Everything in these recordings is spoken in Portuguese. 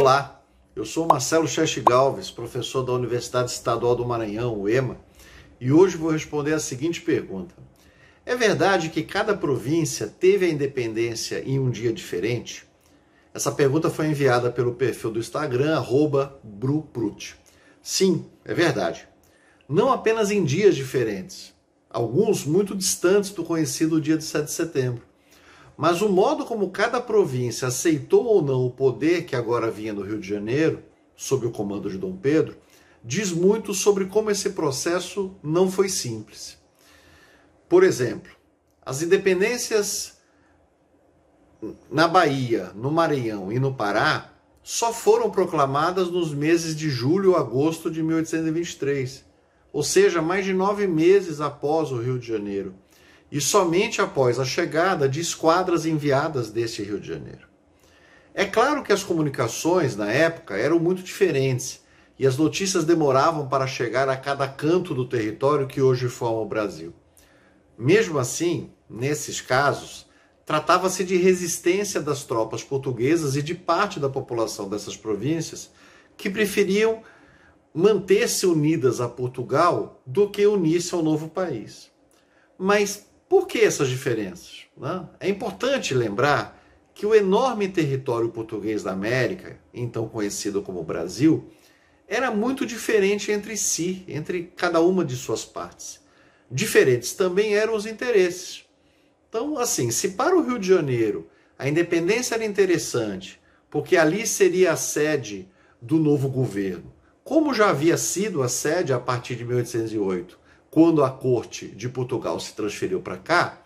Olá, eu sou Marcelo Cheche Galves, professor da Universidade Estadual do Maranhão, UEMA, e hoje vou responder a seguinte pergunta. É verdade que cada província teve a independência em um dia diferente? Essa pergunta foi enviada pelo perfil do Instagram, arroba bruprut. Sim, é verdade. Não apenas em dias diferentes, alguns muito distantes do conhecido dia de 7 de setembro. Mas o modo como cada província aceitou ou não o poder que agora vinha do Rio de Janeiro, sob o comando de Dom Pedro, diz muito sobre como esse processo não foi simples. Por exemplo, as independências na Bahia, no Maranhão e no Pará só foram proclamadas nos meses de julho e agosto de 1823, ou seja, mais de nove meses após o Rio de Janeiro e somente após a chegada de esquadras enviadas desse Rio de Janeiro. É claro que as comunicações na época eram muito diferentes e as notícias demoravam para chegar a cada canto do território que hoje forma o Brasil. Mesmo assim, nesses casos, tratava-se de resistência das tropas portuguesas e de parte da população dessas províncias que preferiam manter-se unidas a Portugal do que unir-se ao novo país. Mas por que essas diferenças? Né? É importante lembrar que o enorme território português da América, então conhecido como Brasil, era muito diferente entre si, entre cada uma de suas partes. Diferentes também eram os interesses. Então, assim, se para o Rio de Janeiro a independência era interessante, porque ali seria a sede do novo governo, como já havia sido a sede a partir de 1808 quando a corte de Portugal se transferiu para cá,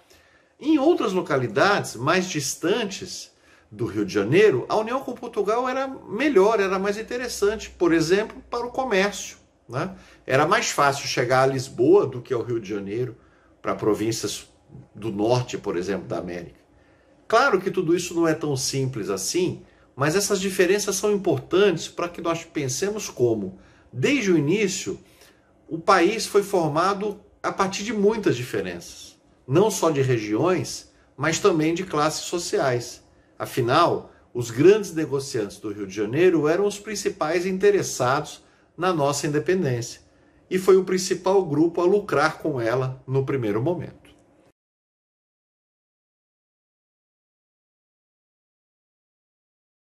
em outras localidades mais distantes do Rio de Janeiro, a união com Portugal era melhor, era mais interessante, por exemplo, para o comércio. Né? Era mais fácil chegar a Lisboa do que ao Rio de Janeiro, para províncias do norte, por exemplo, da América. Claro que tudo isso não é tão simples assim, mas essas diferenças são importantes para que nós pensemos como, desde o início, o país foi formado a partir de muitas diferenças, não só de regiões, mas também de classes sociais. Afinal, os grandes negociantes do Rio de Janeiro eram os principais interessados na nossa independência e foi o principal grupo a lucrar com ela no primeiro momento.